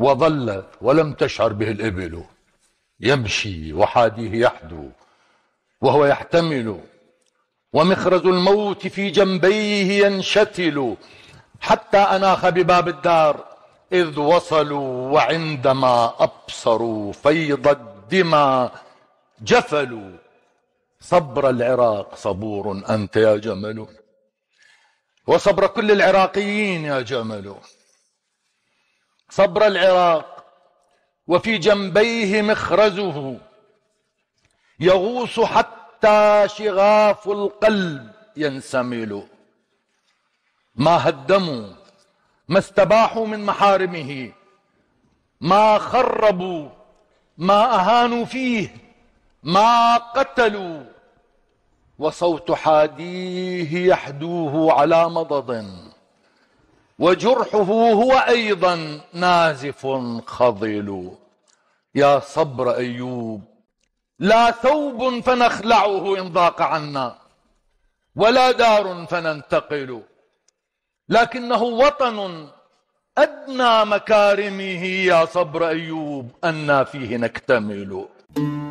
وظل ولم تشعر به الإبل يمشي وحاديه يحدو وهو يحتمل ومخرز الموت في جنبيه ينشتل حتى أناخ بباب الدار إذ وصلوا وعندما أبصروا فيض الدمى جفلوا صبر العراق صبور أنت يا جمل وصبر كل العراقيين يا جمل صبر العراق وفي جنبيه مخرزه يغوص حتى شغاف القلب ينسمل ما هدموا ما استباحوا من محارمه ما خربوا ما اهانوا فيه ما قتلوا وصوت حاديه يحدوه على مضض وجرحه هو أيضا نازف خضل يا صبر أيوب لا ثوب فنخلعه إن ضاق عنا ولا دار فننتقل لكنه وطن أدنى مكارمه يا صبر أيوب أنا فيه نكتمل